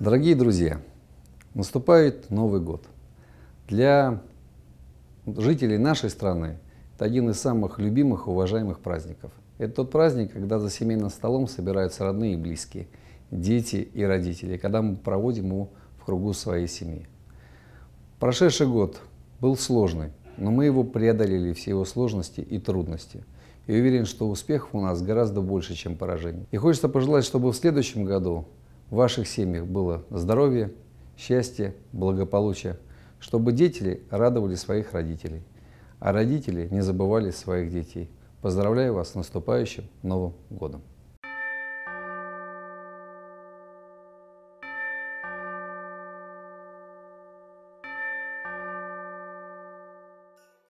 Дорогие друзья, наступает Новый год. Для жителей нашей страны это один из самых любимых и уважаемых праздников. Это тот праздник, когда за семейным столом собираются родные и близкие, дети и родители, когда мы проводим его в кругу своей семьи. Прошедший год был сложный, но мы его преодолели, все его сложности и трудности. И уверен, что успехов у нас гораздо больше, чем поражений. И хочется пожелать, чтобы в следующем году в ваших семьях было здоровье, счастье, благополучие, чтобы дети радовали своих родителей, а родители не забывали своих детей. Поздравляю вас с наступающим Новым годом!